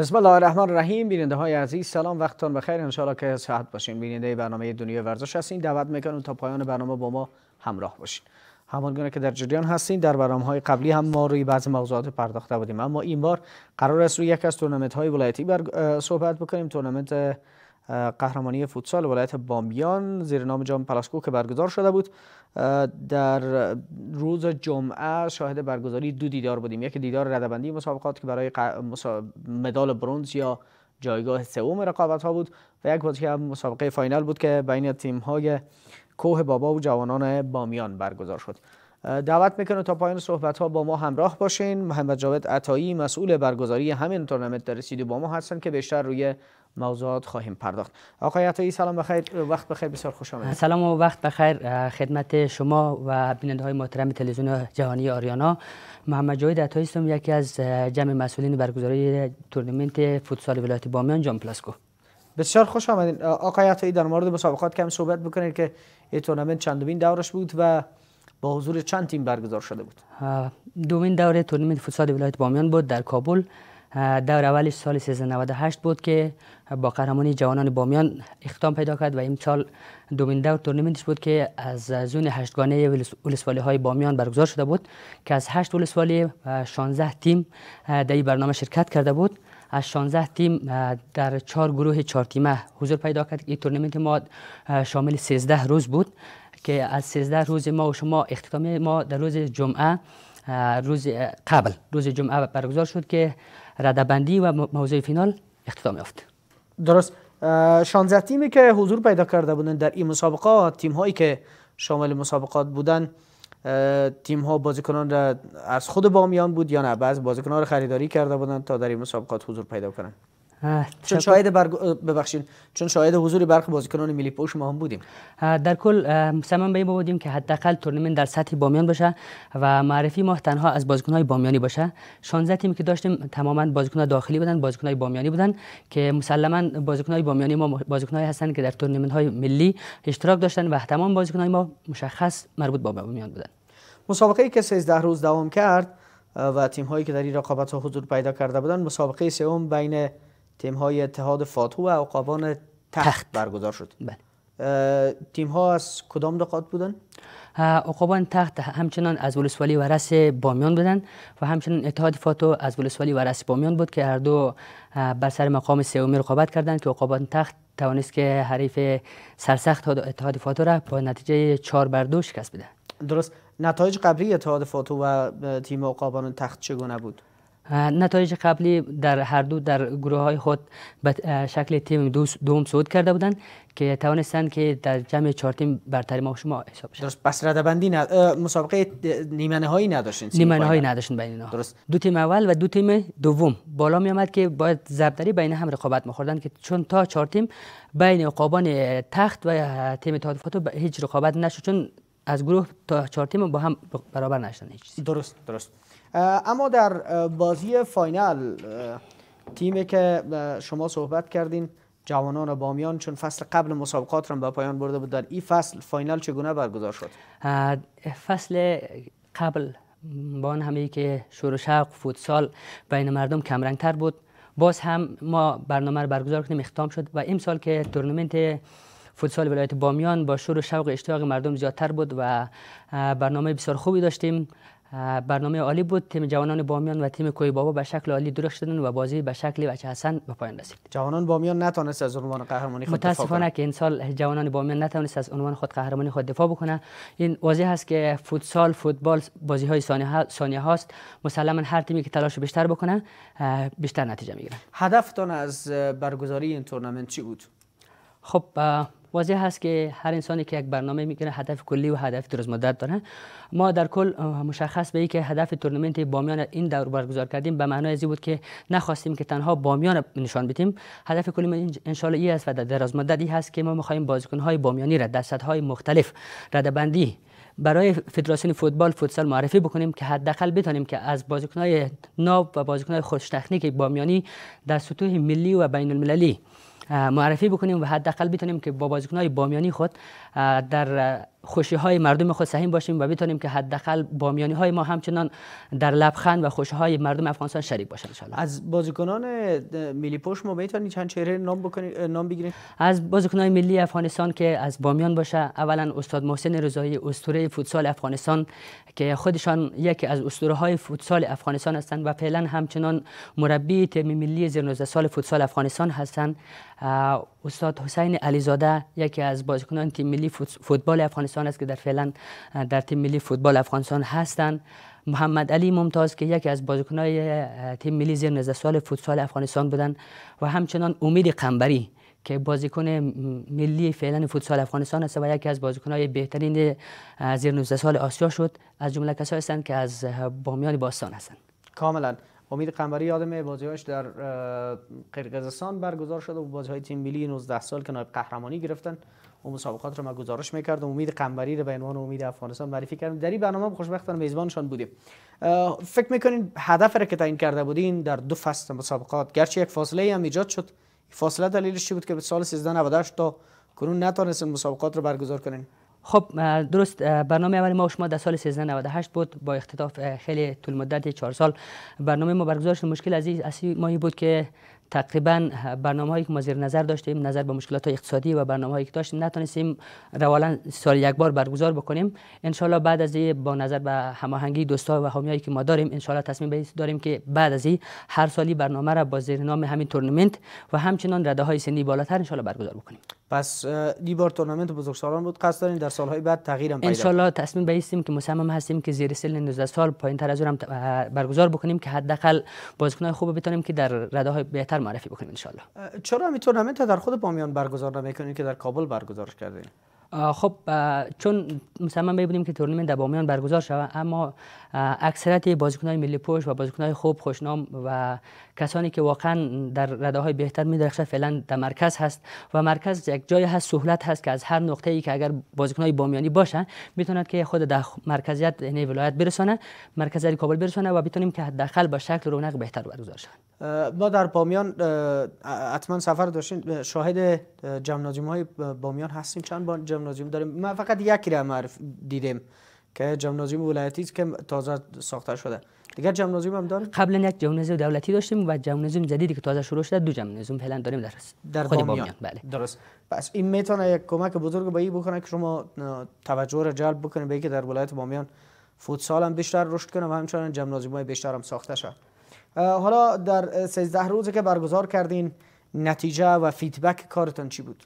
بسم الله الرحمن الرحیم بیننده های عزیز سلام وقتتون بخیر انشاءالله که صحت باشین بیننده برنامه دنیای ورزش هستین دعوت میکنم تا پایان برنامه با ما همراه باشین گونه که در جریان هستین در برنامه های قبلی هم ما روی بعض موضوعات پرداخته بودیم اما این بار قرار است روی یک از تورنمنت های ولایتی بر صحبت بکنیم تورنمنت قهرمانی فوتسال ولایت بامیان زیر نام جام پلاسکو که برگزار شده بود در روز جمعه شاهد برگزاری دو دیدار بودیم یک دیدار ردبندی مسابقات که برای مدال برونز یا جایگاه سوم رقابت ها بود و یک بازی هم مسابقه فاینال بود که بین تیم های کوه بابا و جوانان بامیان برگزار شد دعوت میکنه تا پایان صحبت ها با ما همراه باشین محمد جاوید عطایی مسئول برگزاری همین تورنمنت در رسیدی با ما هستن که بیشتر روی موضوعات خواهیم پرداخت آقای عطایی سلام بخیر وقت بخیر بسیار خوش آمدید سلام و وقت بخیر خدمت شما و بیننده های محترم تلویزیون جهانی آریانا محمد جاوید عطایی هستم یکی از جمع مسئولین برگزاری تورنمنت فوتسال ولایت بامیان جام پلاسکو بسیار خوش آمدید. آقای عطایی در مورد مسابقات کم صحبت بکنید که این تورنمنت چندمین دورش بود و با حضور چند تیم برگزار شده بود دومین دوره تورنمنت فوتسال ولایت بامیان بود در کابل دور اولش سال 1398 بود که با قهرمانی جوانان بامیان اختتام پیدا کرد و امسال دومین دور تورنمنتش بود که از زون هشتگانه ولسوالی های بامیان برگزار شده بود که از هشت ولسوالی 16 تیم در این برنامه شرکت کرده بود از 16 تیم در چهار گروه چهار تیمه حضور پیدا کرد این تورنمنت ما شامل 13 روز بود که از 13 روز ما و شما اختتام ما در روز جمعه روز قبل روز جمعه برگزار شد که ردبندی و موضوع فینال اختتام یافت درست 16 تیمی که حضور پیدا کرده بودند در این مسابقات تیم هایی که شامل مسابقات بودند تیم ها بازیکنان را از خود بامیان بود یا نه بعض بازیکنان را خریداری کرده بودند تا در این مسابقات حضور پیدا کنند چون شاید بر... ببخشید چون شاهد حضور برخی بازیکنان ملی پوش ما هم بودیم در کل سمن به بودیم که حداقل تورنمنت در سطح بامیان باشه و معرفی ما تنها از بازیکن های بامیانی باشه 16 تیمی که داشتیم تماما بازیکن داخلی بودن بازیکن های بامیانی بودن که مسلما بازیکن های بامیانی ما بازیکن های هستند که در تورنمنت های ملی اشتراک داشتن و تمام بازیکن های ما مشخص مربوط با بامیان بودن مسابقه ای که 13 روز دوام کرد و تیم هایی که در این رقابت ها حضور پیدا کرده بودند مسابقه سوم بین تیم های اتحاد فاتو و عقابان تخت, برگزار شد بله. تیم ها از کدام نقاط بودن؟ عقابان تخت همچنان از ولسوالی و رس بامیان بودن و همچنان اتحاد فاتو از ولسوالی و رس بامیان بود که هر دو بر سر مقام سومی رقابت کردند که عقابان تخت توانست که حریف سرسخت اتحاد فاتو را با نتیجه 4 بر 2 شکست بده درست نتایج قبلی اتحاد فاتو و تیم عقابان تخت چگونه بود نتایج قبلی در هر دو در گروه های خود به شکل تیم دوم صعود کرده بودند که توانستند که در جمع چهار تیم برتری ما شما حساب شد درست پس ردبندی ند... مسابقه نیمه نهایی نداشتین نیمه نهایی نداشتین بین اینا درست دو تیم اول و دو تیم دوم بالا می آمد که باید زبدری بین هم رقابت می‌خوردن که چون تا چهار تیم بین قابان تخت و تیم تادفاتو هیچ رقابت نشد چون از گروه تا چهار تیم با هم برابر نشدن هیچ درست درست اما در بازی فاینال تیمی که شما صحبت کردین جوانان بامیان چون فصل قبل مسابقات را به پایان برده بود در این فصل فاینال چگونه برگزار شد فصل قبل با آن همه که شور و شوق فوتسال بین مردم کم تر بود باز هم ما برنامه رو برگزار کنیم اختام شد و امسال که تورنمنت فوتسال ولایت بامیان با شور و شوق اشتیاق مردم زیادتر بود و برنامه بسیار خوبی داشتیم برنامه عالی بود تیم جوانان بامیان و تیم کوی بابا به شکل عالی درخ شدند و بازی به شکل وچه حسن به پایان رسید جوانان بامیان نتونست از عنوان قهرمانی خود متاسفانه که این سال جوانان بامیان نتونست از عنوان خود قهرمانی خود دفاع بکنه این واضح است که فوتسال فوتبال بازی های ثانیه هاست مسلما هر تیمی که تلاش بیشتر بکنه بیشتر نتیجه میگیره هدفتان از برگزاری این تورنمنت چی بود خب واضح هست که هر انسانی که یک برنامه میکنه هدف کلی و هدف درست مدت داره ما در کل مشخص به که هدف تورنمنت بامیان این دور برگزار کردیم به معنای این بود که نخواستیم که تنها بامیان نشان بدیم هدف کلی ما ان شاء الله است و در دراز مدت هست که ما میخواهیم بازیکن های بامیانی را در سطح های مختلف بندی برای فدراسیون فوتبال فوتسال معرفی بکنیم که حداقل بتانیم که از بازیکن های ناب و بازیکن های خوش تکنیک بامیانی در سطوح ملی و بین المللی معرفی بکنیم و حداقل بتونیم که با بازیکن‌های بامیانی خود در خوشی های مردم خود سهیم باشیم و بتونیم که حداقل بامیانی های ما همچنان در لبخند و خوشی های مردم افغانستان شریک باشند از بازیکنان ملی پوش ما چند چهره نام بکنی نام بگیریم. از بازیکنان ملی افغانستان که از بامیان باشه اولا استاد محسن رضایی اسطوره فوتسال افغانستان که خودشان یکی از اسطوره های فوتسال افغانستان هستند و فعلا همچنان مربی تیم ملی زیر 19 سال فوتسال افغانستان هستند استاد حسین علیزاده یکی از بازیکنان تیم ملی فوتبال افغانستان است که در فعلا در تیم ملی فوتبال افغانستان هستند محمد علی ممتاز که یکی از بازیکنان تیم ملی زیر 19 سال فوتسال افغانستان بودند و همچنان امید قنبری که بازیکن ملی فعلا فوتسال افغانستان است و یکی از بازیکنان بهترین زیر 19 سال آسیا شد از جمله کسایی هستند که از بامیان باستان هستند کاملا امید قمری یادم بازیش در قرقزستان برگزار شد و بازی های تیم ملی 19 سال که نایب قهرمانی گرفتن و مسابقات رو ما گزارش میکرد و امید قمری رو به عنوان امید افغانستان معرفی کردم در این برنامه خوشبختانه میزبانشان بودیم فکر میکنین هدف را که تعیین کرده بودین در دو فصل مسابقات گرچه یک فاصله هم ایجاد شد فاصله دلیلش چی بود که به سال 1398 تا کنون نتونستن مسابقات رو برگزار کنین خب درست برنامه اول ما شما در سال 1398 بود با اختلاف خیلی طول مدت چهار سال برنامه ما برگزار شد مشکل از این بود که تقریبا برنامه هایی که ما زیر نظر داشتیم نظر به مشکلات اقتصادی و برنامه هایی که داشتیم نتونستیم روالا سال یک بار برگزار بکنیم انشالله بعد از این با نظر به هماهنگی دوستا و حامیایی که ما داریم انشالله تصمیم به داریم که بعد از این هر سالی برنامه را با زیر نام همین تورنمنت و همچنان رده های سنی بالاتر انشالله برگزار بکنیم پس دی بار تورنمنت سالان بود قصد دارین در سالهای بعد تغییر هم پیدا ان تصمیم به که مصمم هستیم که زیر سن 19 سال تر از اون برگزار بکنیم که حداقل های خوب بتونیم که در رده های بهتر معرفی بکنیم انشالله چرا همین تورنمنت در خود بامیان برگزار نمیکنیم که در کابل برگزار کردیم خب چون مصمم میبودیم که تورنمنت در بامیان برگزار شود اما اکثریت بازیکنان ملی پوش و بازیکنان خوب خوشنام و کسانی که واقعا در رده های بهتر میدرخشند فعلا در مرکز هست و مرکز یک جای هست سهولت هست که از هر نقطه ای که اگر بازیکنان بامیانی باشن میتونند که خود در مرکزیت این یعنی ولایت برسانند مرکز کابل و بتونیم که داخل با شکل رونق بهتر برگزار ما در بامیان حتما سفر داشتیم شاهد جمنازیوم های بامیان هستیم چند با جمنازیوم داریم من فقط یکی را معرف دیدیم که جمنازیوم ولایتی است که تازه ساخته شده دیگر جمنازیوم هم داریم قبلا یک جمنازیوم دولتی داشتیم و جمنازیوم جدیدی که تازه شروع شده دو جمنازیوم فعلا داریم در در خود بامیان, بامیان. بله درست پس این میتونه یک کمک بزرگ به این بکنه که شما توجه را جلب بکنید به که در ولایت بامیان فوتسال هم بیشتر رشد کنه و همچنان جمنازیوم های بیشتر هم ساخته شد حالا در 13 روزی که برگزار کردین نتیجه و فیدبک کارتان چی بود؟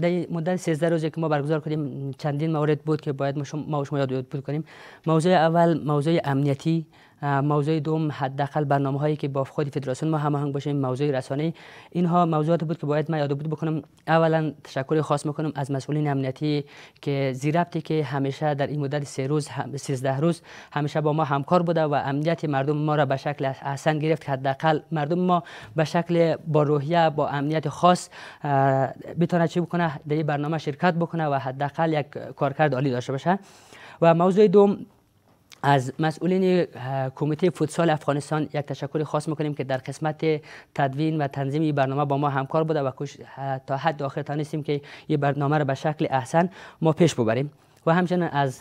در مدت 13 روزی که ما برگزار کردیم چندین مورد بود که باید ما شما, ما شما یاد بود کنیم موضوع اول موضوع امنیتی موضوع دوم حداقل برنامه هایی که با خود فدراسیون ما هماهنگ باشیم موضوع رسانه اینها موضوعات بود که باید ما یاد بود بکنم اولا تشکر خاص میکنم از مسئولین امنیتی که زیربتی که همیشه در این مدت سه روز سیزده روز همیشه با ما همکار بوده و امنیت مردم ما را به شکل احسن گرفت حداقل مردم ما به شکل با روحیه با امنیت خاص بتونه چی بکنه در برنامه شرکت بکنه و حداقل یک کارکرد عالی داشته باشه و موضوع دوم از مسئولین کمیته فوتسال افغانستان یک تشکر خاص میکنیم که در قسمت تدوین و تنظیم این برنامه با ما همکار بوده و تا حد آخر تانستیم که این برنامه را به شکل احسن ما پیش ببریم و همچنین از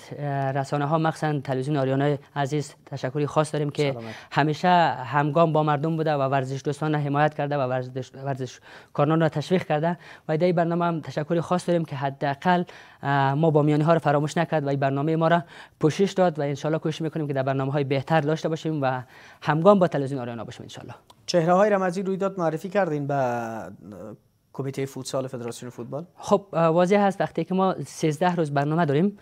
رسانه ها مخصوصا تلویزیون آریانا عزیز تشکر خاص داریم که همیشه همگام با مردم بوده و ورزش دوستان را حمایت کرده و ورزش, ورزش کارنان را تشویق کرده و در برنامه هم تشکر خاص داریم که حداقل ما با میانی ها را فراموش نکرد و این برنامه ما را پوشش داد و انشالله کوشش میکنیم که در برنامه های بهتر داشته باشیم و همگام با تلویزیون آریانا باشیم انشالله چهره های رمزی رویداد معرفی کردین به کمیته فوتسال فدراسیون فوتبال خب واضح هست وقتی که ما 13 روز برنامه داریم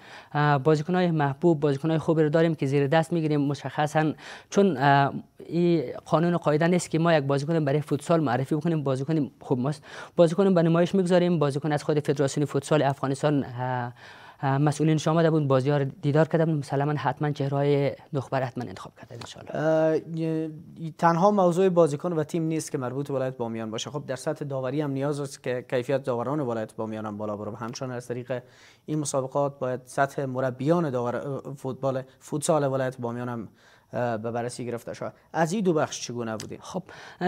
های محبوب های خوبی رو داریم که زیر دست میگیریم مشخصا چون این قانون و قاعده نیست که ما یک بازیکن برای فوتسال معرفی بکنیم بازیکن خوب ماست بازیکن به نمایش میگذاریم بازیکن از خود فدراسیون فوتسال افغانستان مسئولین شما آمده بود بازی دیدار کرده بود مسلما حتما چهره های نخبه حتما انتخاب کرده تنها موضوع بازیکن و تیم نیست که مربوط ولایت بامیان باشه خب در سطح داوری هم نیاز است که کیفیت داوران ولایت بامیان هم بالا بره همچنان از طریق این مسابقات باید سطح مربیان داور فوتبال فوتسال ولایت بامیان هم به بررسی گرفته شد از این دو بخش چگونه بودیم خب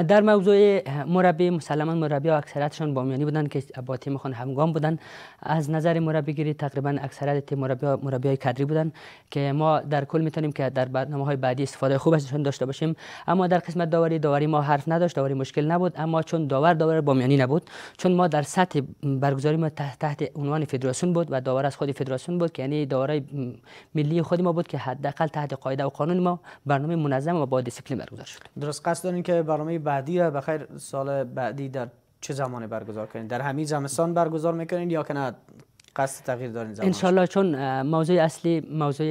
در موضوع مربی مسلما مربی اکثرتشان بامیانی بودن که با تیم خان همگام بودن از نظر مربی گیری تقریبا اکثرت تیم مربی مربی های کادری بودن که ما در کل میتونیم که در برنامه های بعدی استفاده خوب داشته باشیم اما در قسمت داوری داوری ما حرف نداشت داوری مشکل نبود اما چون داور داور بامیانی نبود چون ما در سطح برگزاری ما تحت, تحت عنوان فدراسیون بود و داور از خود فدراسیون بود که یعنی داورای ملی خود ما بود که حداقل تحت قاعده و قانون ما برنامه منظم و با دیسیپلین برگزار شد درست قصد دارین که برنامه بعدی را بخیر سال بعدی در چه زمانه برگزار کنین در همین زمستان برگزار میکنین یا که نه قصد تغییر دارین زمان انشالله چون موضوع اصلی موضوع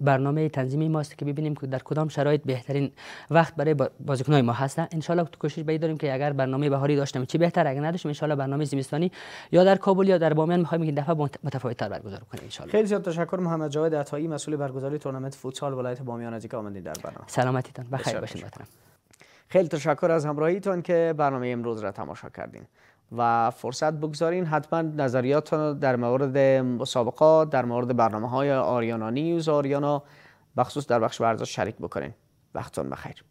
برنامه تنظیمی ماست که ببینیم که در کدام شرایط بهترین وقت برای بازیکن‌های ما هست ان تو کوشش باید داریم که اگر برنامه بهاری داشتیم چی بهتر اگر نداشتیم ان برنامه زمستانی یا در کابل یا در بامیان می‌خوایم این دفعه متفاوت‌تر برگزار کنیم ان خیلی زیاد تشکر محمد جواد عطایی مسئول برگزاری تورنمنت فوتسال ولایت بامیان از اینکه آمدید در برنامه سلامتیتان بخیر باشین خیلی تشکر از همراهیتون که برنامه امروز را تماشا کردین و فرصت بگذارین حتما نظریاتتون در مورد مسابقات در مورد برنامه های آریانا نیوز آریانا بخصوص در بخش ورزش شریک بکنین وقتتون بخیر